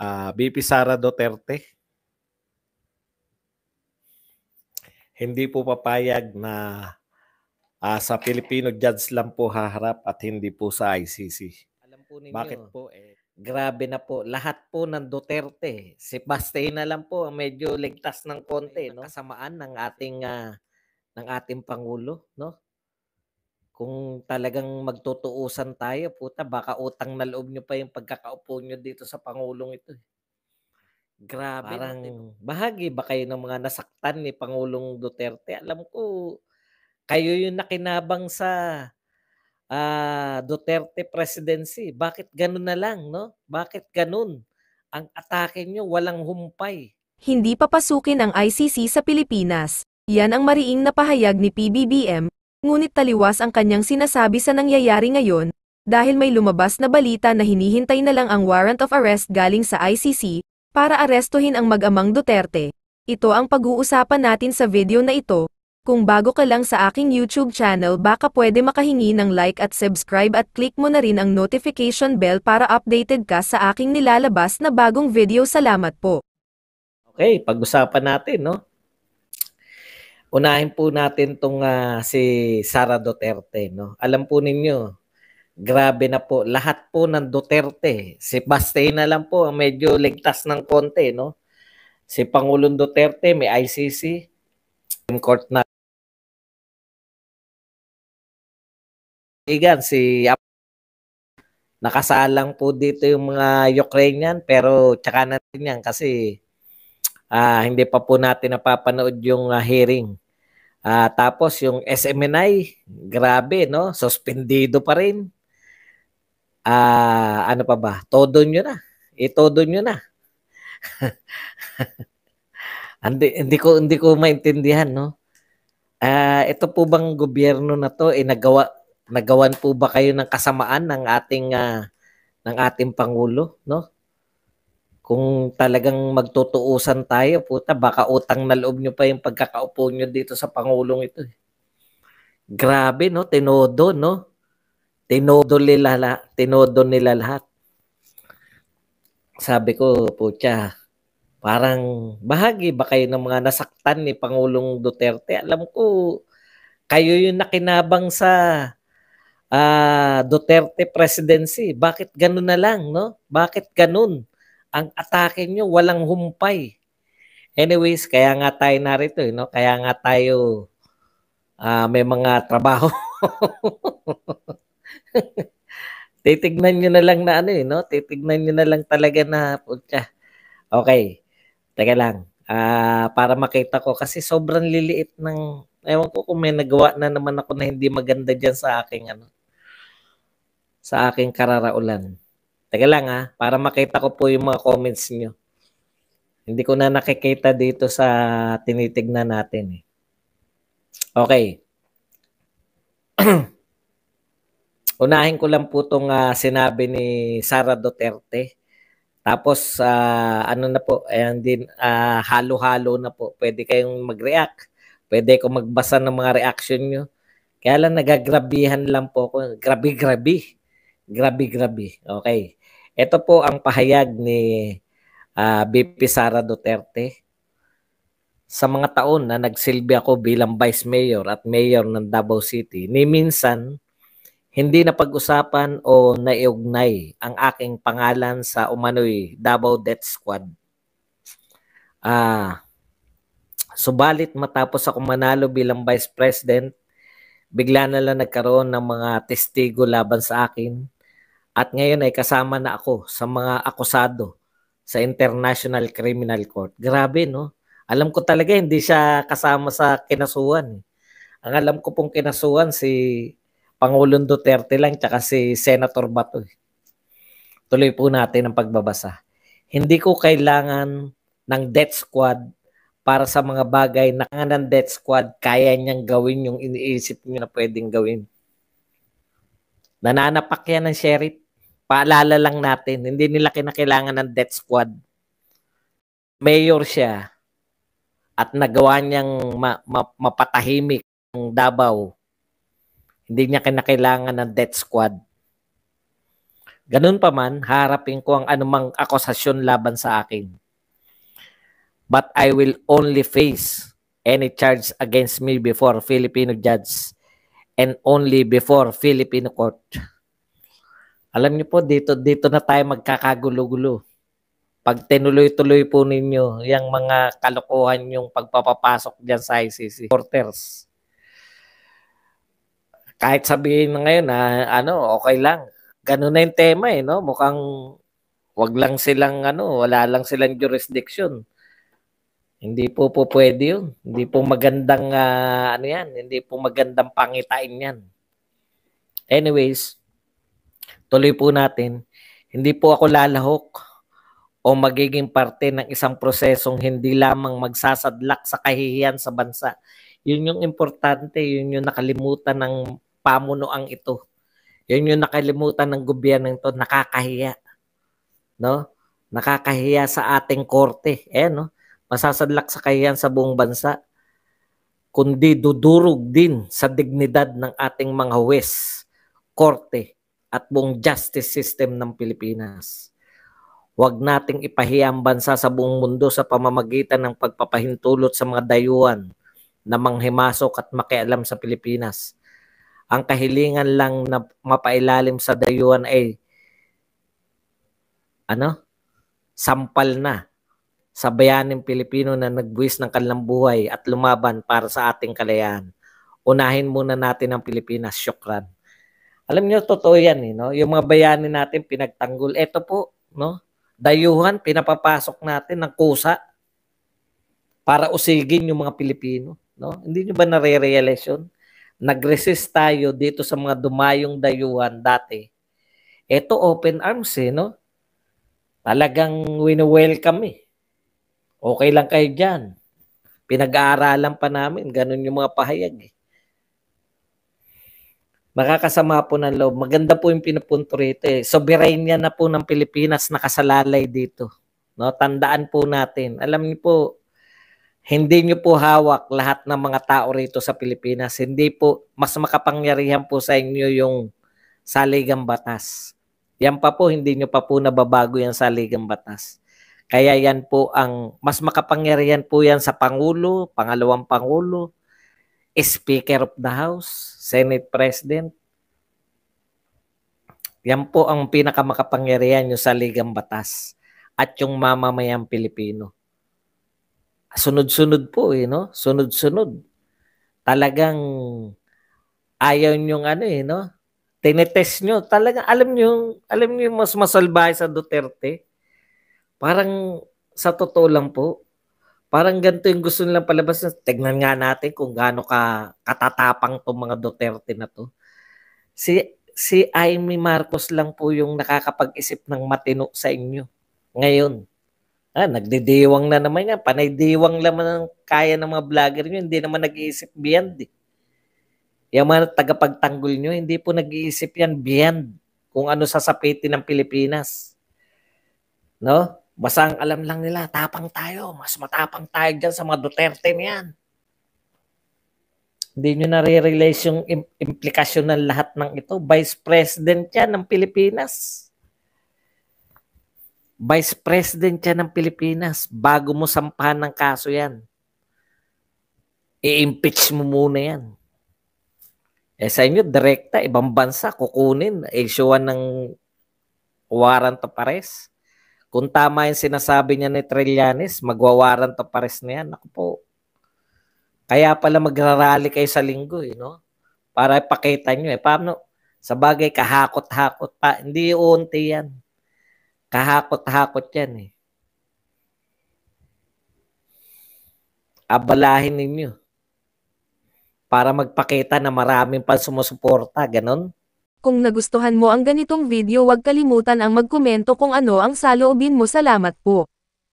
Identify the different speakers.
Speaker 1: uh, ah, BP Sara Duterte hindi po papayag na uh, sa Filipino judge lang po haharap at hindi po sa ICC. Alam po ninyo, Bakit po eh? Grabe na po. Lahat po ng Duterte. Si Bastein na lang po ang medyo ligtas ng konti. No? Kasamaan ng ating, uh, ng ating Pangulo. No? kung talagang magtutuusan tayo, puta, baka utang na loob nyo pa yung pagkakaupo nyo dito sa Pangulong ito. Eh. Grabe. Parang natin. bahagi ba kayo ng mga nasaktan ni Pangulong Duterte? Alam ko, kayo yung nakinabang sa uh, Duterte presidency. Bakit ganun na lang, no? Bakit ganun? Ang atake nyo, walang humpay. Hindi papasukin ang ICC sa Pilipinas. Yan ang mariing na pahayag ni PBBM, ngunit taliwas ang kanyang sinasabi sa nangyayari ngayon, dahil may lumabas na balita na hinihintay na lang ang warrant of arrest galing sa ICC, para arestuhin ang mag-amang Duterte. Ito ang pag-uusapan natin sa video na ito, kung bago ka lang sa aking YouTube channel baka pwede makahingi ng like at subscribe at click mo na rin ang notification bell para updated ka sa aking nilalabas na bagong video. Salamat po. Okay, pag-usapan natin, no? unahin po natin tong uh, si Sara Duterte, no? Alam po ninyo, grabe na po lahat po ng Duterte. Si Bastay na lang po ang medyo ligtas ng konti, no? Si Pangulong Duterte may ICC, Supreme Court na Igan, si nakasalang po dito yung mga Ukrainian pero tsaka natin yan kasi uh, hindi pa po natin napapanood yung uh, hearing Uh, tapos yung SMNI, grabe, no? Suspendido pa rin. Uh, ano pa ba? Todo nyo na. Itodo nyo na. hindi, hindi, ko, hindi ko maintindihan, no? Uh, ito po bang gobyerno na to, eh, nagawa, nagawan po ba kayo ng kasamaan ng ating, uh, ng ating Pangulo, no? kung talagang magtotoosan tayo, puta, baka utang na loob nyo pa yung pagkakaupo nyo dito sa Pangulong ito. Eh. Grabe, no? Tinodo, no? Tinodo nila, lahat. tinodo nila lahat. Sabi ko, puta, parang bahagi ba kayo ng mga nasaktan ni Pangulong Duterte? Alam ko, kayo yung nakinabang sa uh, Duterte presidency. Bakit ganun na lang, no? Bakit ganun? Ang atake nyo, walang humpay. Anyways, kaya nga tayo narito, eh, no? kaya nga tayo uh, may mga trabaho. Titignan nyo na lang na ano, eh, no? titignan nyo na lang talaga na, putya. Okay, teka lang. Uh, para makita ko kasi sobrang liliit ng ewan ko kung may nagawa na naman ako na hindi maganda diyan sa aking ano sa aking kararaulan. Teka lang ha, ah. para makita ko po yung mga comments nyo. Hindi ko na nakikita dito sa tinitignan natin eh. Okay. Unahin ko lang po itong uh, ah, sinabi ni Sara Duterte. Tapos uh, ano na po, ayan din uh, halo-halo na po. Pwede kayong mag-react. Pwede ko magbasa ng mga reaction nyo. Kaya lang nagagrabihan lang po ako. Grabe-grabe. Grabe-grabe. Okay. Ito po ang pahayag ni uh, ah, BP Sara Duterte sa mga taon na nagsilbi ako bilang vice mayor at mayor ng Davao City, ni minsan hindi na pag-usapan o naiugnay ang aking pangalan sa umano'y Davao Death Squad. Ah, subalit matapos ako manalo bilang vice president, bigla na lang nagkaroon ng mga testigo laban sa akin at ngayon ay kasama na ako sa mga akusado sa International Criminal Court. Grabe, no? Alam ko talaga hindi siya kasama sa kinasuhan. Eh. Ang alam ko pong kinasuhan si Pangulong Duterte lang tsaka si Senator Bato. Eh. Tuloy po natin ang pagbabasa. Hindi ko kailangan ng death squad para sa mga bagay na ng death squad, kaya niyang gawin yung iniisip niyo na pwedeng gawin. Nananapak yan ng sheriff. Paalala lang natin, hindi nila kinakailangan ng death squad. Mayor siya at nagawa niyang ma- ma- mapatahimik ang Davao. Hindi niya kinakailangan ng death squad. Ganun pa man, harapin ko ang anumang akusasyon laban sa akin. But I will only face any charge against me before Filipino judge and only before Filipino court. Alam niyo po, dito, dito na tayo magkakagulo-gulo. Pag tinuloy-tuloy po ninyo yung mga kalokohan yung pagpapapasok dyan sa ICC. Porters. Kahit sabihin na ngayon na ano, okay lang. Ganun na yung tema eh, no? Mukhang wag lang silang ano, wala lang silang jurisdiction. Hindi po po pwede yun. Hindi po magandang uh, ano yan, hindi po magandang pangitain yan. Anyways, Tuloy po natin. Hindi po ako lalahok o magiging parte ng isang prosesong hindi lamang magsasadlak sa kahihiyan sa bansa. Yun yung importante, yun yung nakalimutan ng pamunuang ito. Yun yung nakalimutan ng gobyerno ito, nakakahiya. No? Nakakahiya sa ating korte. Eh, no? Masasadlak sa kahihiyan sa buong bansa kundi dudurog din sa dignidad ng ating mga huwes, korte, at buong justice system ng Pilipinas. Huwag nating ipahiya ang bansa sa buong mundo sa pamamagitan ng pagpapahintulot sa mga dayuan na manghimasok at makialam sa Pilipinas. Ang kahilingan lang na mapailalim sa dayuan ay ano? Sampal na sa bayaning Pilipino na nagbuwis ng kanilang buhay at lumaban para sa ating kalayaan. Unahin muna natin ang Pilipinas. Syukran. Alam niyo totoo 'yan eh, no? Yung mga bayani natin pinagtanggol. Ito po, no? Dayuhan pinapapasok natin ng kusa para usigin yung mga Pilipino, no? Hindi niyo ba nare-realize 'yun? Nag-resist tayo dito sa mga dumayong dayuhan dati. Ito open arms eh, no? Talagang wino-welcome eh. Okay lang kayo diyan. Pinag-aaralan pa namin. Ganun yung mga pahayag eh. Makakasama po ng loob. Maganda po yung pinupunto rito eh. Soberanya na po ng Pilipinas nakasalalay dito. No, tandaan po natin. Alam niyo po, hindi niyo po hawak lahat ng mga tao rito sa Pilipinas. Hindi po, mas makapangyarihan po sa inyo yung saligang batas. Yan pa po, hindi niyo pa po nababago yung saligang batas. Kaya yan po ang mas makapangyarihan po yan sa Pangulo, pangalawang Pangulo, Speaker of the House, Senate President. Yan po ang pinakamakapangyarihan nyo sa Ligang Batas at yung mamamayang Pilipino. Sunod-sunod po eh, no? Sunod-sunod. Talagang ayaw nyo ano eh, no? Tinetest nyo. Talaga, alam nyo, alam nyo mas masalbahe sa Duterte. Parang sa totoo lang po, Parang ganito yung gusto nilang palabas. Na, tignan nga natin kung gaano ka katatapang tong mga Duterte na to. Si si Amy Marcos lang po yung nakakapag-isip ng matino sa inyo ngayon. Ah, nagdedewang na naman yan. Panaydewang naman ang kaya ng mga vlogger nyo. Hindi naman nag-iisip beyond. Eh. Yung mga tagapagtanggol nyo, hindi po nag-iisip yan beyond kung ano sa sasapitin ng Pilipinas. No? Basta ang alam lang nila, tapang tayo. Mas matapang tayo dyan sa mga Duterte niyan. Hindi nyo nare-realize yung implikasyon ng lahat ng ito. Vice President yan ng Pilipinas. Vice President yan ng Pilipinas. Bago mo sampahan ng kaso yan. I-impeach mo muna yan. Eh sa inyo, direkta, ibang bansa, kukunin, issue ng warrant of arrest. Kung tama yung sinasabi niya ni Trillanes, magwawaran to pares na yan. Ako po. Kaya pala magrarally kayo sa linggo, eh, no? Para ipakita nyo, eh. Paano? Sa bagay, kahakot-hakot pa. Hindi unti yan. Kahakot-hakot yan, eh. Abalahin ninyo para magpakita na maraming pa sumusuporta, ganun. Kung nagustuhan mo ang ganitong video huwag kalimutan ang magkomento kung ano ang saloobin mo salamat po.